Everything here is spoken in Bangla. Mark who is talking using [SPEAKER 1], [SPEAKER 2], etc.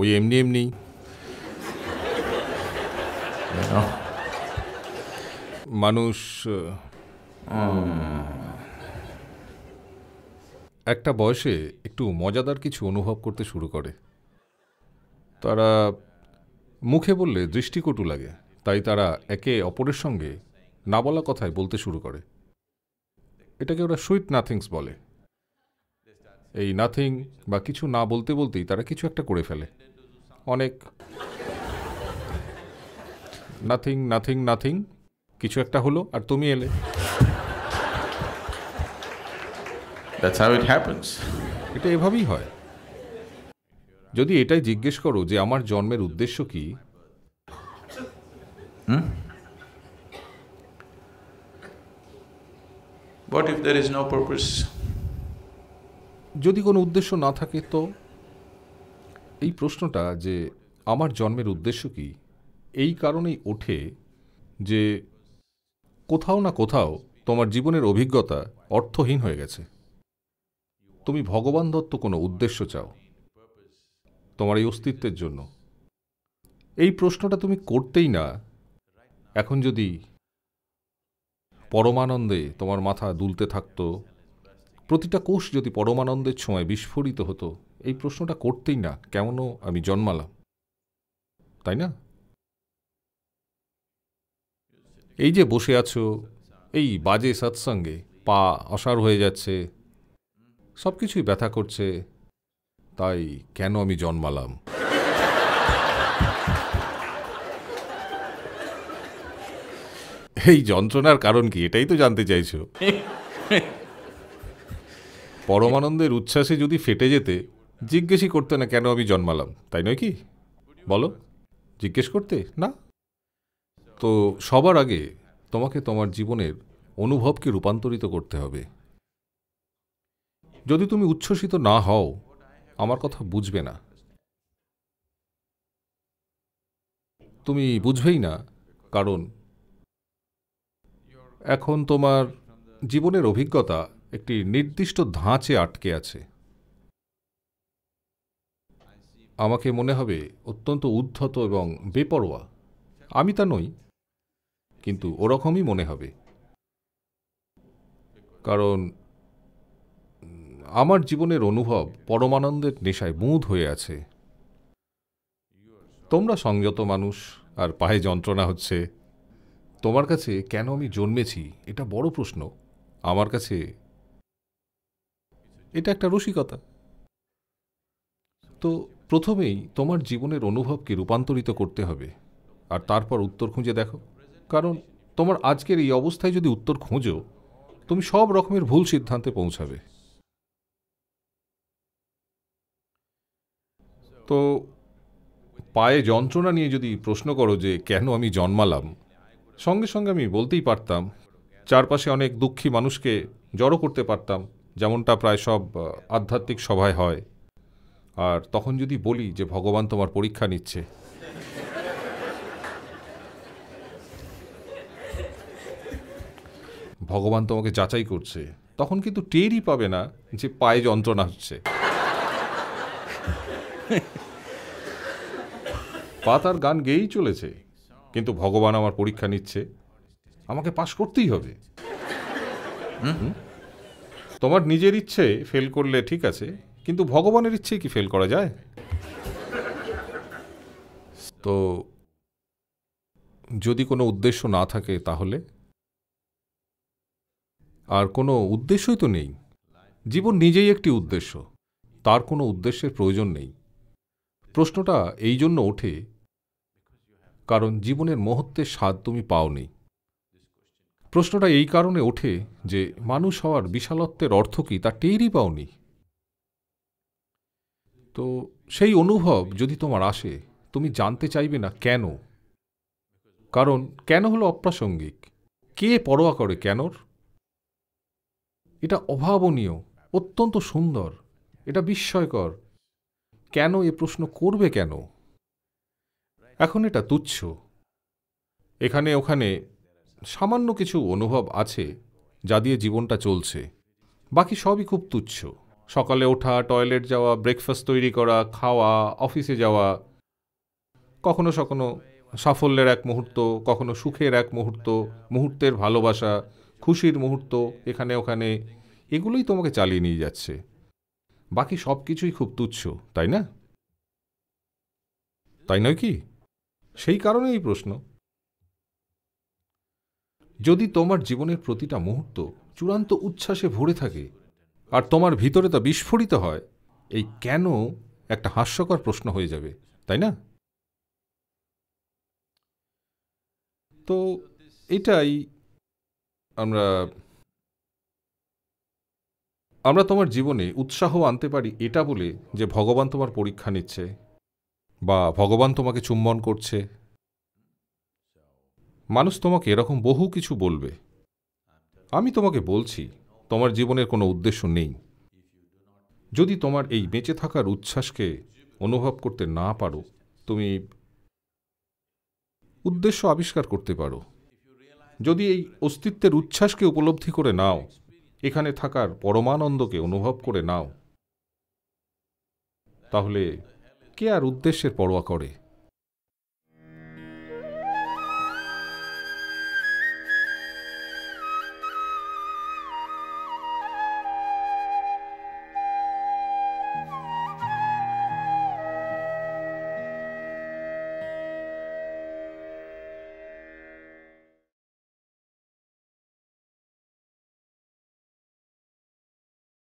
[SPEAKER 1] ওই এমনি এমনি মানুষ একটা বয়সে একটু মজাদার কিছু অনুভব করতে শুরু করে তারা মুখে বললে দৃষ্টিকটু লাগে তাই তারা একে অপরের সঙ্গে না বলা কথায় বলতে শুরু করে এটাকে ওরা সুইট নাথিংস বলে এই নাথিং বা কিছু না বলতে বলতেই তারা কিছু একটা করে ফেলে অনেক নাথিং নাথিং নাথিং কিছু একটা হলো আর তুমি এলে এটা এভাবেই হয় যদি এটাই জিজ্ঞেস করো যে আমার জন্মের উদ্দেশ্য কি What if there is no purpose? যদি কোনো উদ্দেশ্য না থাকে তো এই প্রশ্নটা যে আমার জন্মের উদ্দেশ্য কি এই কারণেই ওঠে যে কোথাও না কোথাও তোমার জীবনের অভিজ্ঞতা অর্থহীন হয়ে গেছে তুমি ভগবান দত্ত কোনো উদ্দেশ্য চাও তোমার এই অস্তিত্বের জন্য এই প্রশ্নটা তুমি করতেই না এখন যদি পরমানন্দে তোমার মাথা দুলতে থাকতো প্রতিটা কোষ যদি পরমানন্দের ছোঁয়ায় বিস্ফোরিত হতো এই প্রশ্নটা করতেই না কেমনও আমি জন্মালাম তাই না এই যে বসে আছো এই বাজে সৎসঙ্গে পা অসার হয়ে যাচ্ছে সব কিছুই ব্যথা করছে তাই কেন আমি জন্মালাম এই যন্ত্রণার কারণ কি এটাই তো জানতে চাইছো পরমানন্দের উচ্ছ্বাসে যদি ফেটে যেতে জিজ্ঞেসই করতে না কেন আমি জন্মালাম তাই নয় কি বলো জিজ্ঞেস করতে না তো সবার আগে তোমাকে তোমার জীবনের অনুভবকে রূপান্তরিত করতে হবে যদি তুমি উচ্ছ্বসিত না হও আমার কথা বুঝবে না তুমি বুঝবেই না কারণ এখন তোমার জীবনের অভিজ্ঞতা একটি নির্দিষ্ট ধাঁচে আটকে আছে আমাকে মনে হবে অত্যন্ত উদ্ধত এবং বেপরোয়া আমি তা নই কিন্তু ওরকমই মনে হবে কারণ আমার জীবনের অনুভব পরমানন্দের নেশায় মুদ হয়ে আছে তোমরা সংযত মানুষ আর পায়ে যন্ত্রণা হচ্ছে তোমার কাছে কেন আমি জন্মেছি এটা বড় প্রশ্ন আমার কাছে এটা একটা রসিকতা তো প্রথমেই তোমার জীবনের অনুভবকে রূপান্তরিত করতে হবে আর তারপর উত্তর খুঁজে দেখো কারণ তোমার আজকের এই অবস্থায় যদি উত্তর খোঁজো তুমি সব রকমের ভুল সিদ্ধান্তে পৌঁছাবে তো পায়ে যন্ত্রণা নিয়ে যদি প্রশ্ন করো যে কেন আমি জন্মালাম সঙ্গে সঙ্গে আমি বলতেই পারতাম চারপাশে অনেক দুঃখী মানুষকে জড়ো করতে পারতাম যেমনটা প্রায় সব আধ্যাত্মিক সভায় হয় আর তখন যদি বলি যে ভগবান তোমার পরীক্ষা নিচ্ছে ভগবান তোমাকে যাচাই করছে তখন কিন্তু টেরই পাবে না যে পায়ে যন্ত্রণা হচ্ছে পা তার গান গেয়েই চলেছে কিন্তু ভগবান আমার পরীক্ষা নিচ্ছে আমাকে পাশ করতেই হবে হুম তোমার নিজের ইচ্ছে ফেল করলে ঠিক আছে কিন্তু ভগবানের ইচ্ছে কি ফেল করা যায় তো যদি কোনো উদ্দেশ্য না থাকে তাহলে আর কোনো উদ্দেশ্যই তো নেই জীবন নিজেই একটি উদ্দেশ্য তার কোনো উদ্দেশ্যের প্রয়োজন নেই প্রশ্নটা এই জন্য ওঠে কারণ জীবনের মহত্বের স্বাদ তুমি পাওনি প্রশ্নটা এই কারণে ওঠে যে মানুষ হওয়ার বিশালত্বের অর্থ কী তা টেরই পাওনি তো সেই অনুভব যদি তোমার আসে তুমি জানতে চাইবে না কেন কারণ কেন হলো অপ্রাসঙ্গিক কে পরোয়া করে কেনর এটা অভাবনীয় অত্যন্ত সুন্দর এটা বিস্ময়কর কেন এ প্রশ্ন করবে কেন এখন এটা তুচ্ছ এখানে ওখানে সামান্য কিছু অনুভব আছে যা দিয়ে জীবনটা চলছে বাকি সবই খুব তুচ্ছ সকালে ওঠা টয়লেট যাওয়া ব্রেকফাস্ট তৈরি করা খাওয়া অফিসে যাওয়া কখনো সকনো সাফল্যের এক মুহূর্ত কখনো সুখের এক মুহূর্ত মুহূর্তের ভালোবাসা খুশির মুহূর্ত এখানে ওখানে এগুলোই তোমাকে চালিয়ে নিয়ে যাচ্ছে বাকি সব কিছুই খুব তুচ্ছ তাই না তাই নয় কি সেই কারণেই প্রশ্ন যদি তোমার জীবনের প্রতিটা মুহূর্ত চূড়ান্ত উচ্ছ্বাসে ভরে থাকে আর তোমার ভিতরে তা বিস্ফোরিত হয় এই কেন একটা হাস্যকর প্রশ্ন হয়ে যাবে তাই না তো এটাই আমরা আমরা তোমার জীবনে উৎসাহ আনতে পারি এটা বলে যে ভগবান তোমার পরীক্ষা নিচ্ছে বা ভগবান তোমাকে চুম্বন করছে মানুষ তোমাকে এরকম বহু কিছু বলবে আমি তোমাকে বলছি তোমার জীবনের কোনো উদ্দেশ্য নেই যদি তোমার এই বেঁচে থাকার উচ্ছ্বাসকে অনুভব করতে না পারো তুমি উদ্দেশ্য আবিষ্কার করতে পারো যদি এই অস্তিত্বের উচ্ছ্বাসকে উপলব্ধি করে নাও এখানে থাকার পরমানন্দকে অনুভব করে নাও তাহলে কে আর উদ্দেশ্যের পরোয়া করে